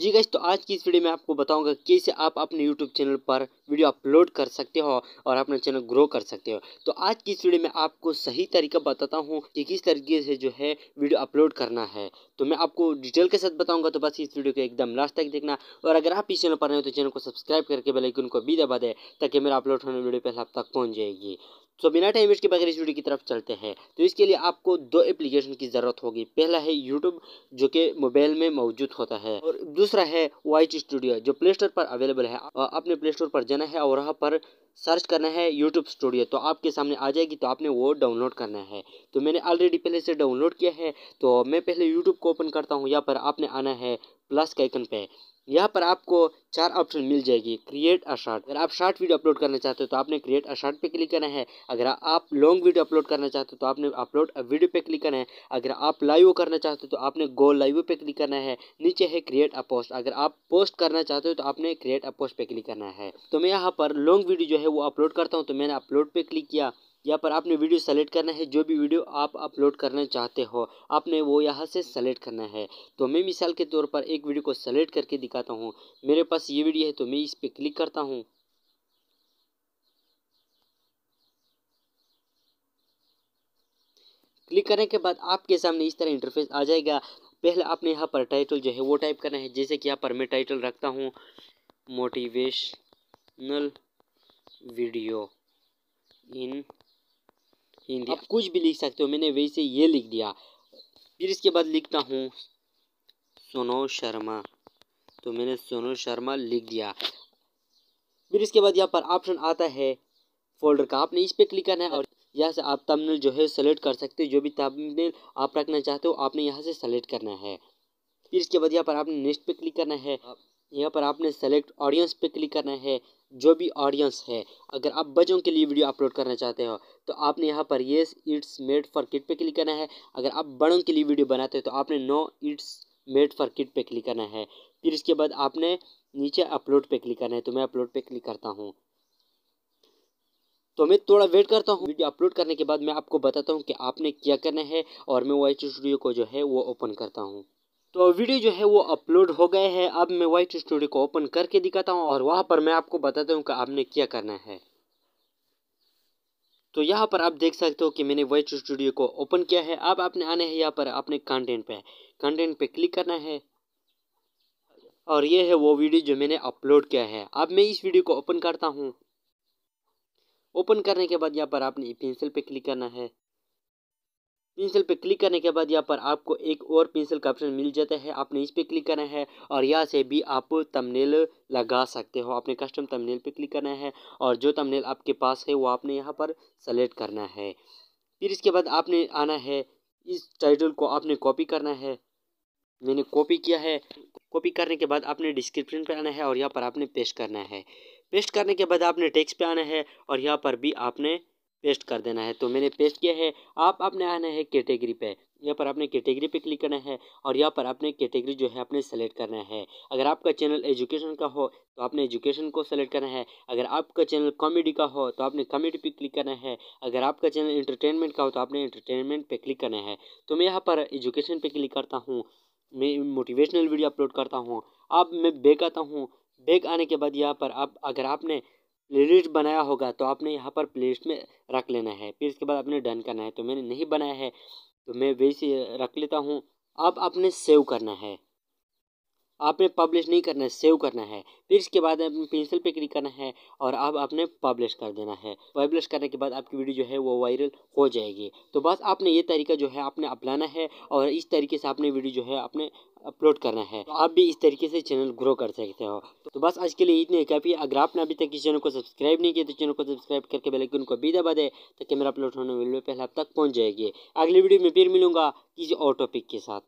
जी gas तो आज की इस वीडियो में आपको बताऊंगा कैसे आप अपने यूट्यूब चैनल पर वीडियो अपलोड कर सकते हो और अपना चैनल ग्रो कर सकते हो तो आज की इस वीडियो में आपको सही तरीका बताता हूँ कि किस तरीके से जो है वीडियो अपलोड करना है तो मैं आपको डिटेल के साथ बताऊंगा तो बस इस वीडियो को एकदम लास्ट तक देखना और अगर आप इस चैनल पर रहे हो तो चैनल को सब्सक्राइब करके बेलाइकन को भी दबा दें ताकि मेरा अपलोड होने वीडियो पहले आप तक पहुँच जाएगी सो तो बिना टाइम वेस्ट के बगैर इस वीडियो की तरफ चलते हैं तो इसके लिए आपको दो एप्लीकेशन की ज़रूरत होगी पहला है यूट्यूब जो कि मोबाइल में मौजूद होता है और दूसरा है वाइट स्टूडियो जो प्ले स्टोर पर अवेलेबल है अपने प्ले स्टोर पर जाना है और वहाँ पर सर्च करना है यूट्यूब स्टूडियो तो आपके सामने आ जाएगी तो आपने वो डाउनलोड करना है तो मैंने ऑलरेडी पहले से डाउनलोड किया है तो मैं पहले यूट्यूब को ओपन करता हूँ यहाँ पर आपने आना है प्लस के आइकन पे यहाँ पर आपको चार ऑप्शन मिल जाएगी क्रिएट अ शार्ट अगर आप शार्ट वीडियो अपलोड करना चाहते हो तो आपने क्रिएट अ शार्ट पे क्लिक करना है अगर आप लॉन्ग वीडियो अपलोड करना चाहते हो तो आपने अपलोड वीडियो पे क्लिक करना है अगर आप लाइव करना चाहते हो तो आपने गो लाइव पे क्लिक करना है नीचे है क्रिएट अ पोस्ट अगर आप पोस्ट करना चाहते हो तो आपने क्रिएट अ पोस्ट पे क्लिक करना है तो मैं यहाँ पर लॉन्ग वीडियो जो है वो अपलोड करता हूँ तो मैंने अपलोड पे क्लिक किया यहाँ पर आपने वीडियो सेलेक्ट करना है जो भी वीडियो आप अपलोड करना चाहते हो आपने वो यहाँ से सेलेक्ट करना है तो मैं मिसाल के तौर पर एक वीडियो को सेलेक्ट करके दिखाता हूँ मेरे पास ये वीडियो है तो मैं इस पर क्लिक करता हूँ क्लिक करने के बाद आपके सामने इस तरह इंटरफेस आ जाएगा पहले आपने यहाँ पर टाइटल जो है वो टाइप करना है जैसे कि यहाँ पर मैं टाइटल रखता हूँ मोटिवेशनल वीडियो इन हिंदी आप कुछ भी लिख सकते हो मैंने वैसे ये लिख दिया फिर इसके बाद लिखता हूँ सोनो शर्मा तो मैंने सोनो शर्मा लिख दिया फिर इसके बाद यहाँ पर ऑप्शन आता है फोल्डर का आपने इस पर क्लिक करना है और यहाँ से आप तमनेल जो है सेलेक्ट कर सकते हो जो भी तमनेल आप रखना चाहते हो आपने यहाँ से सेलेक्ट करना है फिर इसके बाद यहाँ पर आपने नेक्स्ट पे क्लिक करना है यहाँ पर आपने सेलेक्ट ऑडियंस पे क्लिक करना है जो भी ऑडियंस है अगर आप बच्चों के लिए वीडियो अपलोड करना चाहते हो तो आपने यहाँ पर yes it's made for kids पे क्लिक करना है अगर आप बड़ों के लिए वीडियो बनाते हो तो आपने no it's made for kids पे क्लिक करना है फिर इसके बाद आपने नीचे अपलोड पे क्लिक करना है तो मैं अपलोड पे क्लिक करता हूँ तो मैं थोड़ा वेट करता हूँ वीडियो अपलोड करने के बाद मैं आपको बताता हूँ कि आपने क्या करना है और मैं वाई स्टूडियो को जो है वो ओपन करता हूँ तो वीडियो जो है वो अपलोड हो गए हैं अब मैं वाइट स्टूडियो को ओपन करके दिखाता हूँ और वहाँ पर मैं आपको बताता हूँ कि आपने क्या करना है तो यहाँ पर आप देख सकते हो कि मैंने वाइट स्टूडियो को ओपन किया है अब आपने आने हैं यहाँ पर अपने कंटेंट पे कंटेंट पे क्लिक करना है और ये है वो वीडियो जो मैंने अपलोड किया है अब मैं इस वीडियो को ओपन करता हूँ ओपन करने के बाद यहाँ पर आपने पेंसिल पर क्लिक करना है पेंसिल पे क्लिक करने के बाद यहाँ पर आपको एक और पेंसिल का ऑप्शन मिल जाता है आपने इस पर क्लिक करना है और यहाँ से भी आप तमनेल लगा सकते हो आपने कस्टम तमनेल पे क्लिक करना है और जो तमनेल आपके पास है वो आपने यहाँ पर सेलेक्ट करना है फिर इसके बाद आपने आना है इस टाइटल को आपने कॉपी करना है मैंने कॉपी किया है कॉपी करने के बाद आपने डिस्क्रिप्शन पर आना है और यहाँ पर आपने पेस्ट करना है पेस्ट करने के बाद आपने टेक्स्ट पे आना है और यहाँ पर भी आपने पेस्ट कर देना है तो मैंने पेस्ट किया है आप आपने आना है कैटेगरी पे यहाँ पर आपने कैटेगरी पे क्लिक करना है और यहाँ पर आपने कैटेगरी जो है आपने सेलेक्ट करना है अगर आपका चैनल एजुकेशन का हो तो आपने एजुकेशन को सेलेक्ट करना है अगर आपका चैनल कॉमेडी का हो तो आपने कॉमेडी पे क्लिक करना है अगर आपका चैनल इंटरटेनमेंट का हो तो आपने इंटरटेनमेंट पर क्लिक करना है तो मैं यहाँ पर एजुकेशन पर क्लिक करता हूँ मैं मोटिवेशनल वीडियो अपलोड करता हूँ अब मैं बेक आता हूँ बेक आने के बाद यहाँ पर आप अगर आपने प्लेलिस्ट बनाया होगा तो आपने यहाँ पर प्लेलिस्ट में रख लेना है फिर इसके बाद आपने डन करना है तो मैंने नहीं बनाया है तो मैं वैसे रख लेता हूँ अब आपने सेव करना है आपने पब्लिश नहीं करना है सेव करना है फिर इसके बाद आपने पेंसिल पे क्लिक करना है और अब आपने पब्लिश कर देना है पब्लिश करने के बाद आपकी वीडियो जो है वो वायरल हो जाएगी तो बस आपने ये तरीका जो है आपने अपनाना है और इस तरीके से आपने वीडियो जो है आपने अपलोड करना है तो आप भी इस तरीके से चैनल ग्रो कर सकते हो तो बस आज के लिए इतने काफ़ी अगर आपने अभी तक इस चैनल को सब्सक्राइब नहीं किया तो चैनल को सब्सक्राइब करके बेल आइकन को भी दबा दे ताकि मेरा अपलोड होने वीडियो पहले आप तक पहुंच जाएगी अगली वीडियो में फिर मिलूंगा किसी और टॉपिक के साथ